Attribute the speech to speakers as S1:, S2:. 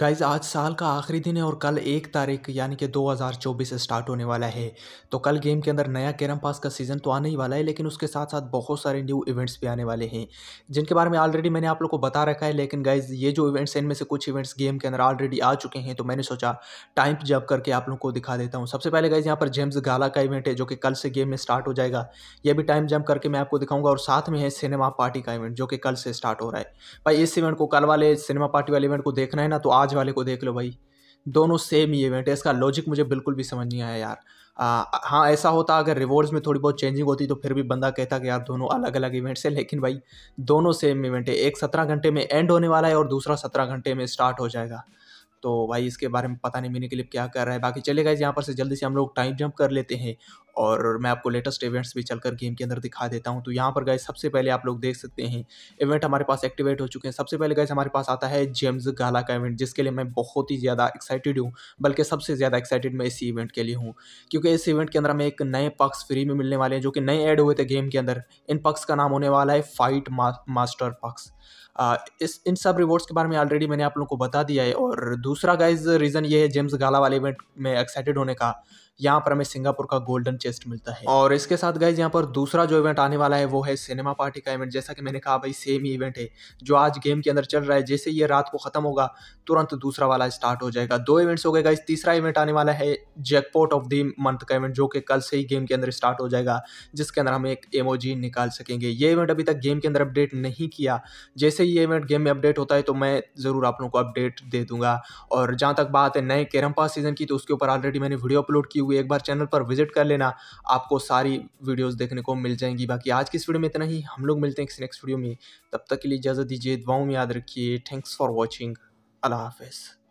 S1: guys आज साल का आखिरी दिन है और कल एक तारीख यानी कि 2024 स्टार्ट होने वाला है तो कल गेम के अंदर नया कैरम पास का सीज़न तो आने ही वाला है लेकिन उसके साथ साथ बहुत सारे न्यू इवेंट्स भी आने वाले हैं जिनके बारे में ऑलरेडी मैंने आप लोग को बता रखा है लेकिन गाइज ये जो इवेंट्स हैं इनमें से कुछ इवेंट्स गेम के अंदर ऑलरेडी आ चुके हैं तो मैंने सोचा टाइम जब करके आप लोग को दिखा देता हूँ सबसे पहले गाइज यहाँ पर जेम्स गाला का इवेंट है जो कि कल से गेम में स्टार्ट हो जाएगा यह भी टाइम जम करके मैं आपको दिखाऊंगा और साथ में है सिनेमा पार्टी का इवेंट जो कि कल से स्टार्ट हो रहा है भाई इस इवेंट को कल वाले सिनेमा पार्टी वाले इवेंट को देखना है ना तो आज वाले को देख लो भाई दोनों सेम ही इवेंट है इसका लॉजिक मुझे बिल्कुल भी समझ नहीं आया यार आ, हाँ ऐसा होता अगर रिवॉर्ड्स में थोड़ी बहुत चेंजिंग होती तो फिर भी बंदा कहता कि यार दोनों अलग अलग इवेंट्स हैं लेकिन भाई दोनों सेम इवेंट है एक सत्रह घंटे में एंड होने वाला है और दूसरा सत्रह घंटे में स्टार्ट हो जाएगा तो भाई इसके बारे में पता नहीं के क्लिप क्या कर रहा है बाकी चले गए यहाँ पर से जल्दी से हम लोग टाइम जंप कर लेते हैं और मैं आपको लेटेस्ट इवेंट्स भी चलकर गेम के अंदर दिखा देता हूँ तो यहाँ पर गए सबसे पहले आप लोग देख सकते हैं इवेंट हमारे पास एक्टिवेट हो चुके हैं सबसे पहले गए हमारे पास आता है जेम्स गाला का इवेंट जिसके लिए मैं बहुत ही ज़्यादा एक्साइटेड हूँ बल्कि सबसे ज़्यादा एक्साइटेड मैं इसी इवेंट के लिए हूँ क्योंकि इस इवेंट के अंदर हमें एक नए पक्स फ्री में मिलने वाले हैं जो कि नए ऐड हुए थे गेम के अंदर इन पक्स का नाम होने वाला है फाइट मास्टर पक्स इस इन सब रिवॉर्ड्स के बारे में ऑलरेडी मैंने आप लोगों को बता दिया है और दूसरा गाइज रीज़न ये है जेम्स गाला वाले इवेंट में एक्साइटेड होने का यहाँ पर हमें सिंगापुर का गोल्डन चेस्ट मिलता है और इसके साथ गाइज यहाँ पर दूसरा जो इवेंट आने वाला है वो है सिनेमा पार्टी का इवेंट जैसा कि मैंने कहा भाई सेम ही इवेंट है जो आज गेम के अंदर चल रहा है जैसे ये रात को खत्म होगा तुरंत दूसरा वाला स्टार्ट हो जाएगा दो इवेंट्स हो गए गाइज तीसरा इवेंट आने वाला है जैकपोर्ट ऑफ द मंथ का इवेंट जो कि कल से ही गेम के अंदर स्टार्ट हो जाएगा जिसके अंदर हम एक एमओजी निकाल सकेंगे ये इवेंट अभी तक गेम के अंदर अपडेट नहीं किया जैसे ही ये इवेंट गेम में अपडेट होता है तो मैं ज़रूर आप लोगों को अपडेट दे दूंगा और जहाँ तक बात है नए कैरम पास सीजन की तो उसके ऊपर ऑलरेडी मैंने वीडियो अपलोड की हुई हुई एक बार चैनल पर विजिट कर लेना आपको सारी वीडियोज़ देखने को मिल जाएंगी बाकी आज की इस वीडियो में इतना ही हम लोग मिलते हैं किसी नेक्स्ट वीडियो में तब तक के लिए इजाज़त दीजिए दुआओं में याद रखिए थैंक्स फॉर वॉचिंग अल्लाह हाफिज़